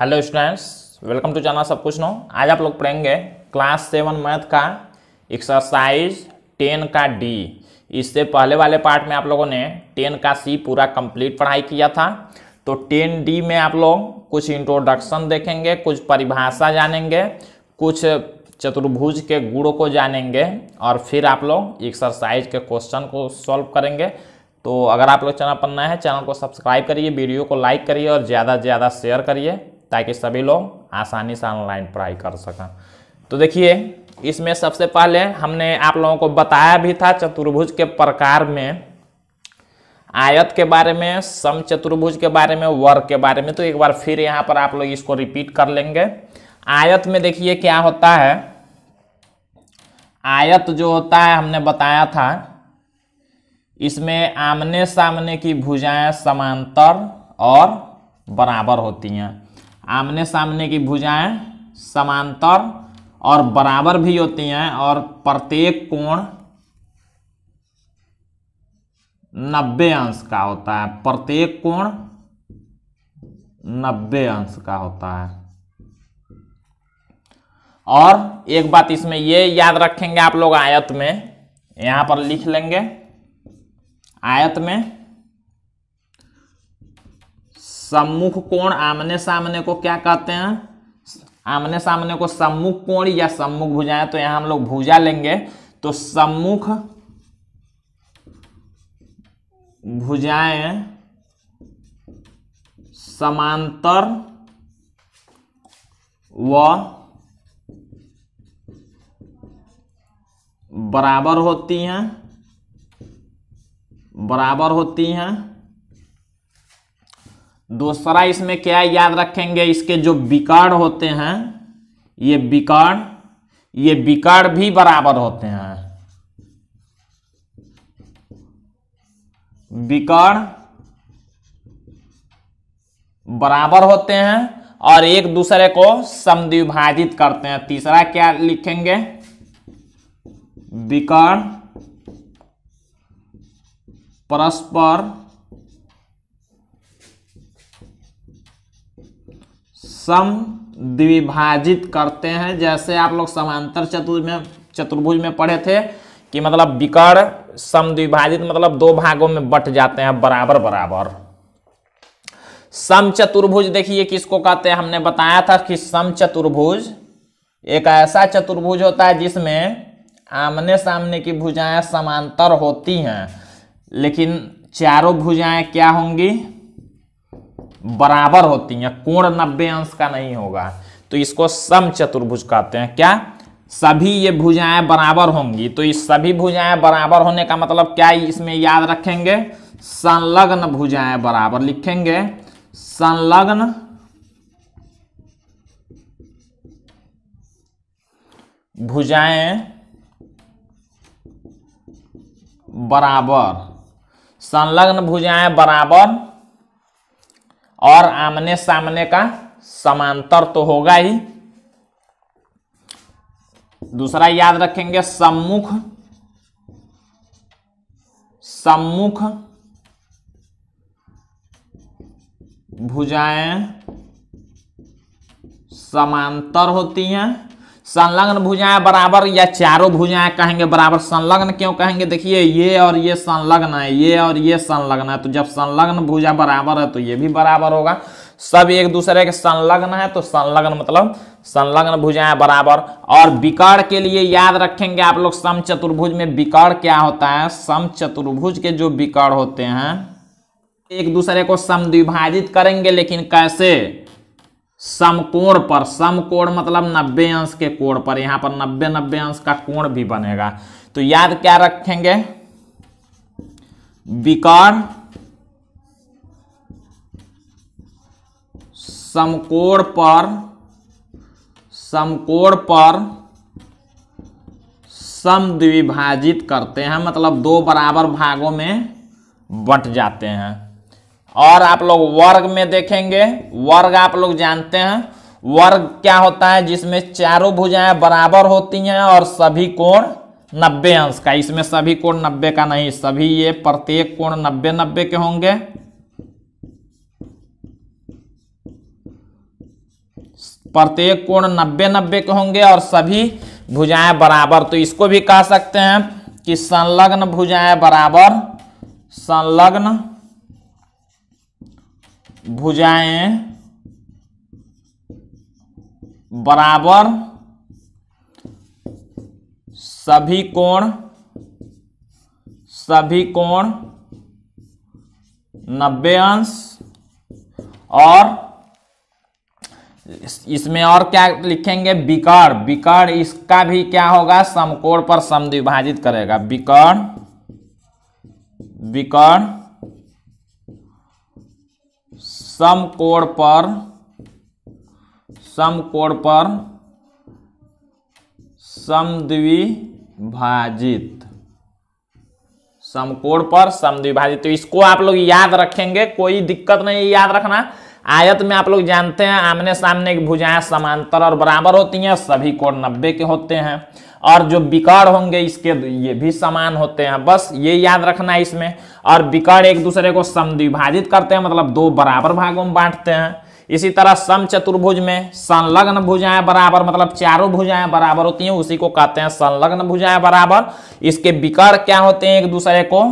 hello students welcome to channel सब कुछ नो आज आप लोग पढ़ेंगे क्लास सेवन मैथ का एक्सरसाइज टेन का डी इससे पहले वाले पार्ट में आप लोगों ने टेन का सी पूरा कंप्लीट पढ़ाई किया था तो टेन डी में आप लोग कुछ इंट्रोडक्शन देखेंगे कुछ परिभाषा जानेंगे कुछ चतुर्भुज के गुणों को जानेंगे और फिर आप लोग एक्सरसाइज के क्वेश्चन को सॉल्व करेंगे तो अगर आप लोग चैनल पर नए हैं चैनल को सब्सक्राइब करिए वीडियो को लाइक करिए और ज़्यादा से ज़्यादा शेयर करिए ताकि सभी लोग आसानी से ऑनलाइन पढ़ाई कर सकें तो देखिए इसमें सबसे पहले हमने आप लोगों को बताया भी था चतुर्भुज के प्रकार में आयत के बारे में सम चतुर्भुज के बारे में वर्ग के बारे में तो एक बार फिर यहाँ पर आप लोग इसको रिपीट कर लेंगे आयत में देखिए क्या होता है आयत जो होता है हमने बताया था इसमें आमने सामने की भुजाएं समांतर और बराबर होती हैं आमने सामने की भुजाएं समांतर और बराबर भी होती हैं और प्रत्येक कोण नब्बे अंश का होता है प्रत्येक कोण नब्बे अंश का होता है और एक बात इसमें ये याद रखेंगे आप लोग आयत में यहां पर लिख लेंगे आयत में सम्मुख कोण आमने सामने को क्या कहते हैं आमने सामने को सम्मुख कोण या सम्मुख भुजाएं तो यहां हम लोग भुजा लेंगे तो सम्मुख भुजाएं समांतर व बराबर होती हैं बराबर होती हैं दूसरा इसमें क्या याद रखेंगे इसके जो बिकार्ड होते हैं ये बिकार्ड ये बिकार्ड भी बराबर होते हैं बिकार्ड बराबर होते हैं और एक दूसरे को समद्विभाजित करते हैं तीसरा क्या लिखेंगे विकर्ण परस्पर सम द्विभाजित करते हैं जैसे आप लोग समांतर चतुर्भुज में चतुर्भुज में पढ़े थे कि मतलब विकर्ण सम द्विभाजित मतलब दो भागों में बट जाते हैं बराबर बराबर सम चतुर्भुज देखिए किसको कहते हैं हमने बताया था कि सम चतुर्भुज एक ऐसा चतुर्भुज होता है जिसमें आमने सामने की भुजाएं समांतर होती हैं लेकिन चारों भुजाएं क्या होंगी बराबर होती हैं कोण नब्बे अंश का नहीं होगा तो इसको सम चतुर्भुज कहते हैं क्या सभी ये भुजाएं बराबर होंगी तो इस सभी भुजाएं बराबर होने का मतलब क्या इसमें याद रखेंगे संलग्न भुजाएं बराबर लिखेंगे संलग्न भुजाएं बराबर संलग्न भुजाएं बराबर और आमने सामने का समांतर तो होगा ही दूसरा याद रखेंगे सम्मुख सम्मुख भुजाएं समांतर होती हैं संलग्न भुजाएं बराबर या चारों भुजाएं कहेंगे बराबर संलग्न क्यों कहेंगे देखिए ये और ये संलग्न है ये और ये संलग्न है तो जब संलग्न भुजा बराबर है तो ये भी बराबर होगा सब एक दूसरे के संलग्न है तो संलग्न मतलब संलग्न भुजाएं बराबर और विकर्ण के लिए याद रखेंगे आप लोग सम चतुर्भुज में विकर्ण क्या होता है सम चतुर्भुज के जो विकर्ण होते हैं एक दूसरे को समद्विभाजित करेंगे लेकिन कैसे समकोण पर समकोण मतलब 90 अंश के कोण पर यहां पर 90 90 अंश का कोण भी बनेगा तो याद क्या रखेंगे विकर्ण समकोण पर समकोण पर सम द्विभाजित करते हैं मतलब दो बराबर भागों में बट जाते हैं और आप लोग वर्ग में देखेंगे वर्ग आप लोग जानते हैं वर्ग क्या होता है जिसमें चारों भुजाएं बराबर होती हैं और सभी कोण नब्बे अंश का इसमें सभी कोण नब्बे का नहीं सभी ये प्रत्येक कोण नब्बे नब्बे के होंगे प्रत्येक कोण नब्बे नब्बे के होंगे और सभी भुजाएं बराबर तो इसको भी कह सकते हैं कि संलग्न भुजाएं बराबर संलग्न भुजाएं बराबर सभी कोण सभी कोण नब्बे अंश और इसमें और क्या लिखेंगे विकर्ण विकर्ण इसका भी क्या होगा समकोण पर समद्विभाजित करेगा विकर्ण विकर्ण समकोण पर सम समकोण पर समद्विभाजित समकोण पर समद्विभाजित तो इसको आप लोग याद रखेंगे कोई दिक्कत नहीं याद रखना आयत में आप लोग जानते हैं आमने सामने की भुजाएं समांतर और बराबर होती हैं सभी कोण नब्बे के होते हैं और जो विकार होंगे इसके ये भी समान होते हैं बस ये याद रखना है इसमें और विकार एक दूसरे को समद्विभाजित करते हैं मतलब दो बराबर भागों में बांटते हैं इसी तरह सम चतुर्भुज में संलग्न भुजाएं बराबर मतलब चारों भुजाएं बराबर होती हैं उसी को कहते हैं संलग्न भुजाएं बराबर इसके विकार क्या होते हैं एक दूसरे को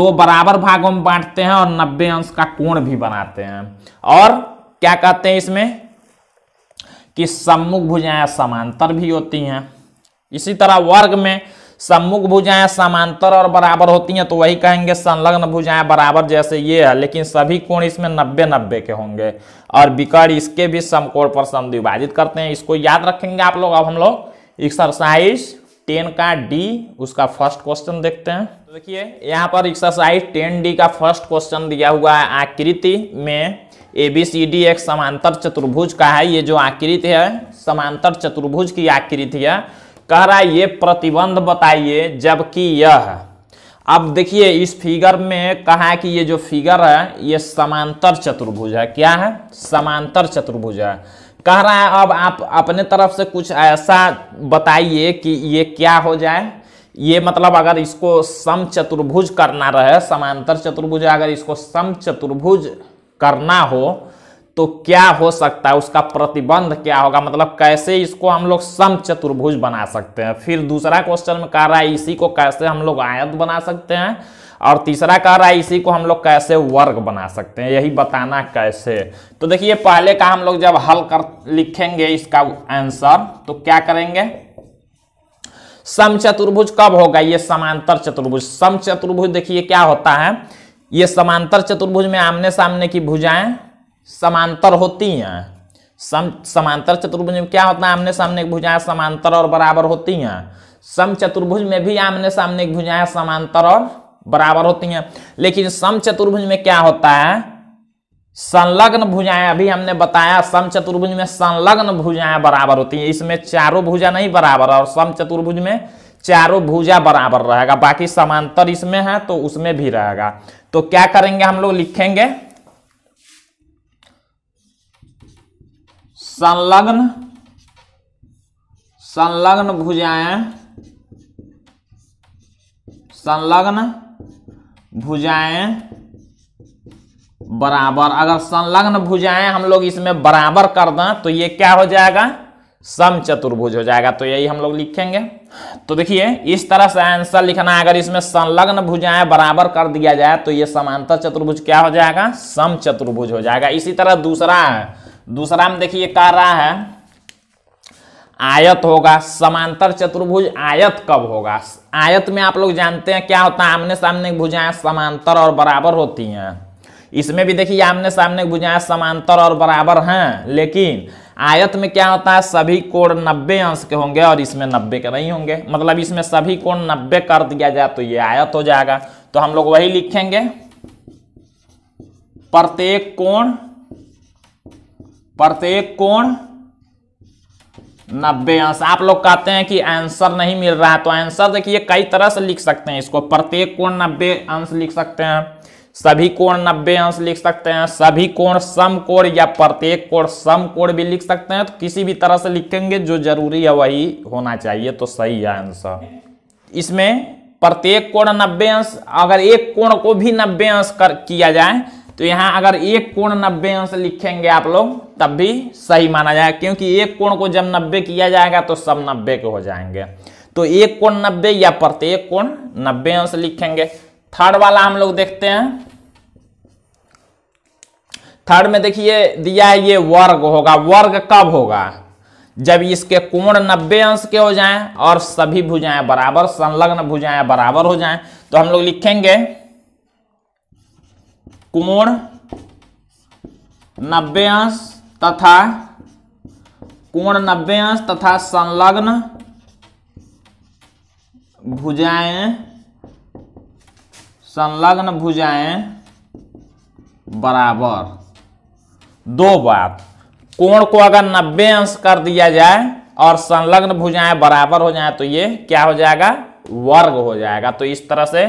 दो बराबर भागों में बांटते हैं और नब्बे अंश का कोण भी बनाते हैं और क्या कहते हैं इसमें कि सम्मुख भुजाएं समांतर भी होती हैं इसी तरह वर्ग में सम्मुख भुजाएं समांतर और बराबर होती हैं तो वही कहेंगे संलग्न भुजाएं बराबर जैसे ये है लेकिन सभी कोण इसमें नब्बे नब्बे के होंगे और विकर्ण इसके भी समकोण पर सम विभाजित करते हैं इसको याद रखेंगे आप लोग अब हम लोग एक्सरसाइज टेन का डी उसका फर्स्ट क्वेश्चन देखते हैं तो देखिए यहाँ पर एक्सरसाइज टेन डी का फर्स्ट क्वेश्चन दिया हुआ है आकृति में ए बी सी डी एक समांतर चतुर्भुज का है ये जो आकृति है समांतर चतुर्भुज की आकृति है कह रहा है ये प्रतिबंध बताइए जबकि यह अब देखिए इस फिगर में कहा है कि ये जो फिगर है ये समांतर चतुर्भुज है क्या है समांतर चतुर्भुज है कह रहा है अब आप अपने तरफ से कुछ ऐसा बताइए कि ये क्या हो जाए ये मतलब अगर इसको सम चतुर्भुज करना रहे समांतर चतुर्भुज अगर इसको सम चतुर्भुज करना हो तो क्या हो सकता है उसका प्रतिबंध क्या होगा मतलब कैसे इसको हम लोग सम चतुर्भुज बना सकते हैं फिर दूसरा क्वेश्चन में कह रहा है इसी को कैसे हम लोग आयत बना सकते हैं और तीसरा कह रहा है इसी को हम लोग कैसे वर्ग बना सकते हैं यही बताना कैसे तो देखिए पहले का हम लोग जब हल कर लिखेंगे इसका आंसर तो क्या करेंगे सम चतुर्भुज कब होगा ये समांतर चतुर्भुज सम चतुर्भुज देखिए क्या होता है ये समांतर चतुर्भुज में आमने सामने की भुजाएं समांतर होती हैं सम समांतर चतुर्भुज में क्या होता है आमने सामने की भुजाएं समांतर और बराबर होती हैं सम चतुर्भुज में भी आमने सामने की भुजाएं समांतर और बराबर होती हैं लेकिन सम चतुर्भुज में क्या होता है संलग्न भुजाएं अभी हमने बताया सम चतुर्भुज में संलग्न भुजाएं बराबर होती हैं इसमें चारों भुजा नहीं बराबर और सम चतुर्भुज में चारों भुजा बराबर रहेगा बाकी समांतर इसमें है तो उसमें भी रहेगा तो क्या करेंगे हम लोग लिखेंगे संलग्न संलग्न भुजाएं संलग्न भुजाएं बराबर अगर संलग्न भुजाएं हम लोग इसमें बराबर कर दें तो ये क्या हो जाएगा सम चतुर्भुज हो जाएगा तो यही हम लोग लिखेंगे तो देखिए इस तरह से आंसर लिखना है अगर इसमें संलग्न भुजाएं बराबर कर दिया जाए तो ये समांतर चतुर्भुज क्या हो जाएगा सम चतुर्भुज हो जाएगा इसी तरह दूसरा है दूसरा में देखिए कह रहा है आयत होगा समांतर चतुर्भुज आयत कब होगा आयत में आप लोग जानते हैं क्या होता है आमने सामने भुजाएं समांतर और बराबर होती हैं इसमें भी देखिए आमने सामने भुजाएं समांतर और बराबर हैं लेकिन आयत में क्या होता है सभी कोण नब्बे अंश के होंगे और इसमें नब्बे के नहीं होंगे मतलब इसमें सभी कोण नब्बे कर दिया जाए तो ये आयत हो जाएगा तो हम लोग वही लिखेंगे प्रत्येक कोण प्रत्येक कोण नब्बे अंश आप लोग कहते हैं कि आंसर नहीं मिल रहा है तो आंसर देखिए कई तरह से लिख सकते हैं इसको प्रत्येक कोण नब्बे अंश लिख सकते हैं सभी कोण नब्बे अंश लिख सकते हैं सभी कोण सम कोण या प्रत्येक कोण सम कोण भी लिख सकते हैं तो किसी भी तरह से लिखेंगे जो जरूरी है वही होना चाहिए तो सही है आंसर इसमें प्रत्येक कोण नब्बे अंश अगर एक कोण को भी नब्बे अंश कर किया जाए तो यहाँ अगर एक कोण नब्बे अंश लिखेंगे आप लोग तब भी सही माना जाएगा क्योंकि एक कोण को जब नब्बे किया जाएगा तो सब नब्बे के हो जाएंगे तो एक कोण नब्बे या प्रत्येक कोण नब्बे अंश लिखेंगे थर्ड वाला हम लोग देखते हैं थर्ड में देखिए दिया है ये वर्ग होगा वर्ग कब होगा जब इसके कोण 90 अंश के हो जाएं और सभी भुजाएं बराबर संलग्न भुजाएं बराबर हो जाएं तो हम लोग लिखेंगे कोण नब्बे अंश तथा कोण नब्बे अंश तथा संलग्न भुजाएं संलग्न भुजाएं बराबर दो बात कोण को अगर 90 अंश कर दिया जाए और संलग्न भुजाएं बराबर हो जाए तो ये क्या हो जाएगा वर्ग हो जाएगा तो इस तरह से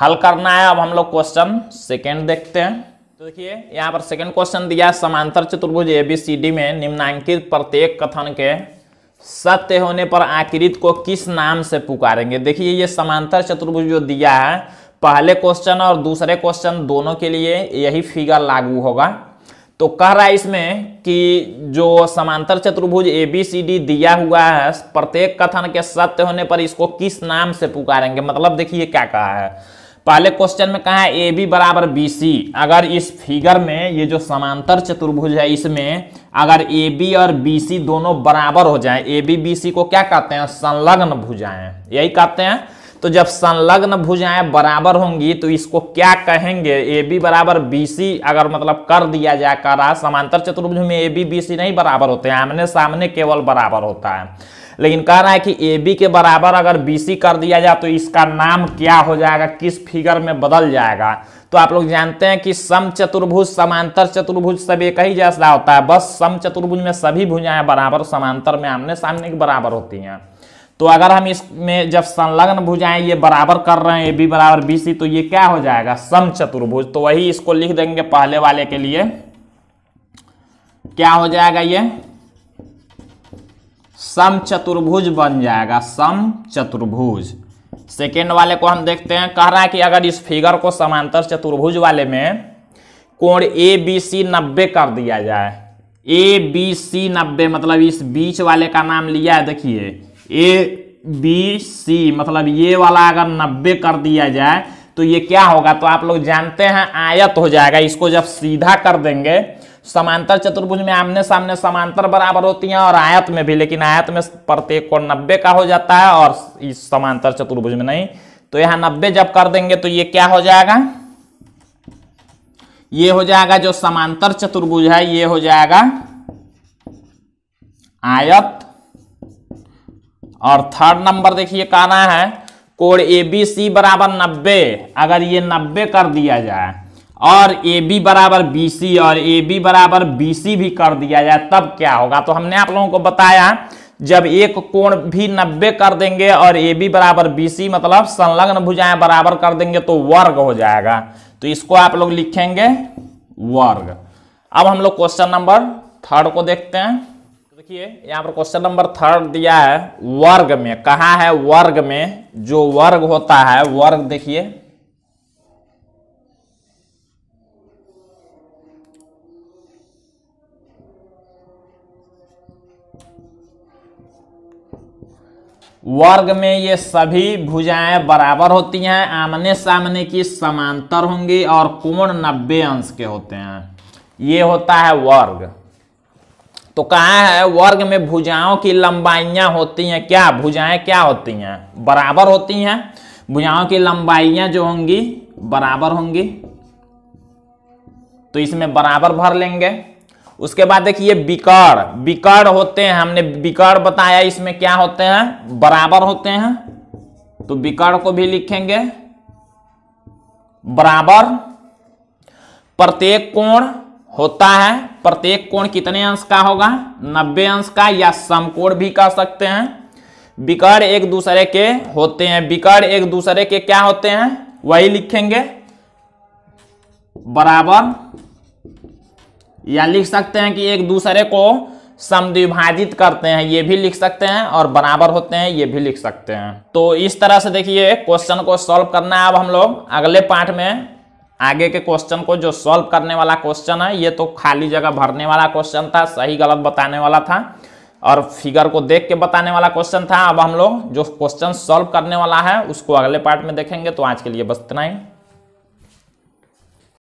हल करना है अब हम लोग क्वेश्चन सेकेंड देखते हैं तो देखिए यहाँ पर सेकेंड क्वेश्चन दिया समांतर चतुर्भुज ए बी सी डी में निम्नांकित प्रत्येक कथन के सत्य होने पर आकृत को किस नाम से पुकारेंगे देखिए ये समांतर चतुर्भुज जो दिया है पहले क्वेश्चन और दूसरे क्वेश्चन दोनों के लिए यही फिगर लागू होगा तो कह रहा है इसमें कि जो समांतर चतुर्भुज ए बी सी डी दिया हुआ है प्रत्येक कथन के सत्य होने पर इसको किस नाम से पुकारेंगे मतलब देखिए क्या कहा है पहले क्वेश्चन में कहा है ए बी बराबर बी सी अगर इस फिगर में ये जो समांतर चतुर्भुज है इसमें अगर ए बी और बी सी दोनों बराबर हो जाए ए बी बी सी को क्या कहते हैं संलग्न भुजाएं यही कहते हैं तो जब संलग्न भुजाएं बराबर होंगी तो इसको क्या कहेंगे ए बी बराबर बी सी अगर मतलब कर दिया जाए कर रहा समांतर चतुर्भुज में ए बी बी सी नहीं बराबर होते हैं आमने सामने केवल बराबर होता है लेकिन कह रहा है कि ए बी के बराबर अगर बी सी कर दिया जाए तो इसका नाम क्या हो जाएगा किस फिगर में बदल जाएगा तो आप लोग जानते हैं कि सम चतुर्भुज समांतर चतुर्भुज सब एक ही जैसा होता है बस सम चतुर्भुज में सभी भुजाएं बराबर समांतर में आमने सामने के बराबर होती हैं तो अगर हम इसमें जब संलग्न भुजाएं ये बराबर कर रहे हैं ए बी बराबर बी सी तो ये क्या हो जाएगा सम चतुर्भुज तो वही इसको लिख देंगे पहले वाले के लिए क्या हो जाएगा ये सम चतुर्भुज बन जाएगा सम चतुर्भुज सेकेंड वाले को हम देखते हैं कह रहा है कि अगर इस फिगर को समांतर चतुर्भुज वाले में कोण ए बी सी नब्बे कर दिया जाए ए बी सी नब्बे मतलब इस बीच वाले का नाम लिया है देखिए ए बी सी मतलब ये वाला अगर नब्बे कर दिया जाए तो ये क्या होगा तो आप लोग जानते हैं आयत हो जाएगा इसको जब सीधा कर देंगे समांतर चतुर्भुज में आमने सामने समांतर बराबर होती हैं और आयत में भी लेकिन आयत में प्रत्येक कोण नब्बे का हो जाता है और इस समांतर चतुर्भुज में नहीं तो यहाँ नब्बे जब कर देंगे तो ये क्या हो जाएगा ये हो जाएगा जो समांतर चतुर्भुज है ये हो जाएगा आयत और थर्ड नंबर देखिए कहना है कोण ए बी सी बराबर नब्बे अगर ये नब्बे कर दिया जाए और ए बी बराबर बी सी और ए बी बराबर बी सी भी कर दिया जाए तब क्या होगा तो हमने आप लोगों को बताया जब एक कोण भी 90 कर देंगे और ए बी बराबर बी सी मतलब संलग्न भुजाएं बराबर कर देंगे तो वर्ग हो जाएगा तो इसको आप लोग लिखेंगे वर्ग अब हम लोग क्वेश्चन नंबर थर्ड को देखते हैं देखिए यहाँ पर क्वेश्चन नंबर थर्ड दिया है वर्ग में कहा है वर्ग में जो वर्ग होता है वर्ग देखिए वर्ग में ये सभी भुजाएं बराबर होती हैं आमने सामने की समांतर होंगी और कोण नब्बे अंश के होते हैं ये होता है वर्ग तो कहा है वर्ग में भुजाओं की लंबाइयां होती हैं क्या भुजाएं क्या होती हैं बराबर होती हैं भुजाओं की लंबाइयां जो होंगी बराबर होंगी तो इसमें बराबर भर लेंगे उसके बाद देखिए विकर्ण विकर्ण होते हैं हमने विकर्ण बताया इसमें क्या होते हैं बराबर होते हैं तो विकर्ण को भी लिखेंगे बराबर प्रत्येक कोण होता है प्रत्येक कोण कितने अंश का होगा 90 अंश का या समकोण भी कह सकते हैं विकर्ण एक दूसरे के होते हैं विकर्ण एक दूसरे के क्या होते हैं वही लिखेंगे बराबर या लिख सकते हैं कि एक दूसरे को समद्विभाजित करते हैं ये भी लिख सकते हैं और बराबर होते हैं ये भी लिख सकते हैं तो इस तरह से देखिए क्वेश्चन को सॉल्व करना है अब हम लोग अगले पार्ट में आगे के क्वेश्चन को जो सॉल्व करने वाला क्वेश्चन है ये तो खाली जगह भरने वाला क्वेश्चन था सही गलत बताने वाला था और फिगर को देख के बताने वाला क्वेश्चन था अब हम लोग जो क्वेश्चन सॉल्व करने वाला है उसको अगले पार्ट में देखेंगे तो आज के लिए बस इतना ही